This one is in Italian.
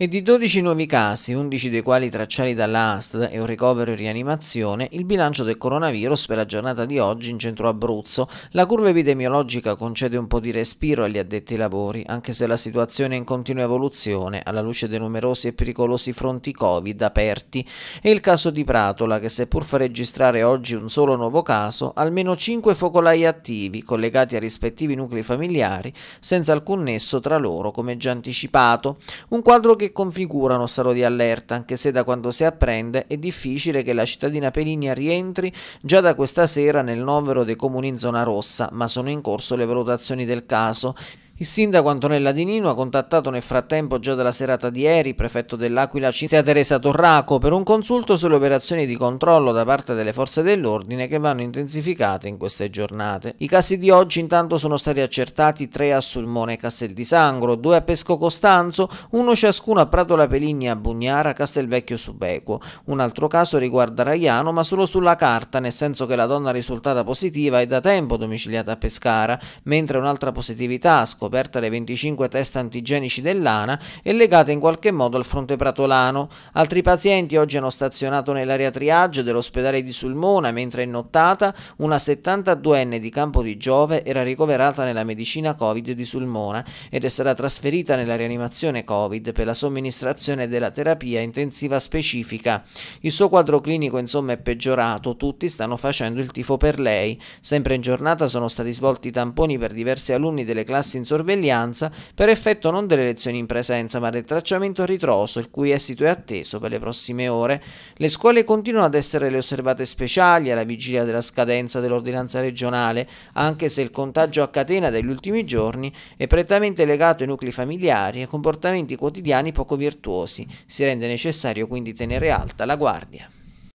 e di 12 nuovi casi, 11 dei quali tracciati dalla e un ricovero in rianimazione, il bilancio del coronavirus per la giornata di oggi in centro Abruzzo, la curva epidemiologica concede un po' di respiro agli addetti ai lavori, anche se la situazione è in continua evoluzione alla luce dei numerosi e pericolosi fronti Covid aperti e il caso di Pratola che seppur fa registrare oggi un solo nuovo caso, almeno 5 focolai attivi collegati ai rispettivi nuclei familiari senza alcun nesso tra loro come già anticipato, un quadro che configurano stato di allerta, anche se da quando si apprende è difficile che la cittadina Pelinia rientri già da questa sera nel novero dei comuni in zona rossa, ma sono in corso le valutazioni del caso. Il sindaco Antonella Di Nino ha contattato nel frattempo già dalla serata di ieri prefetto dell'Aquila Cinzia Teresa Torraco per un consulto sulle operazioni di controllo da parte delle forze dell'ordine che vanno intensificate in queste giornate. I casi di oggi intanto sono stati accertati tre a Sulmone e Castel di Sangro, due a Pesco Costanzo, uno ciascuno a Prato La Peligna e a Bugnara, Castelvecchio Subequo. Un altro caso riguarda Raiano ma solo sulla carta, nel senso che la donna risultata positiva è da tempo domiciliata a Pescara, mentre un'altra positività a scoperta dei 25 test antigenici dell'ANA è legata in qualche modo al fronte pratolano. Altri pazienti oggi hanno stazionato nell'area triage dell'ospedale di Sulmona, mentre in nottata una 72enne di Campo di Giove era ricoverata nella medicina Covid di Sulmona ed è stata trasferita nella rianimazione Covid per la somministrazione della terapia intensiva specifica. Il suo quadro clinico insomma è peggiorato, tutti stanno facendo il tifo per lei. Sempre in giornata sono stati svolti tamponi per diversi alunni delle classi in insorgenti sorveglianza per effetto non delle lezioni in presenza ma del tracciamento a ritroso il cui esito è atteso per le prossime ore. Le scuole continuano ad essere le osservate speciali alla vigilia della scadenza dell'ordinanza regionale anche se il contagio a catena degli ultimi giorni è prettamente legato ai nuclei familiari e comportamenti quotidiani poco virtuosi. Si rende necessario quindi tenere alta la guardia.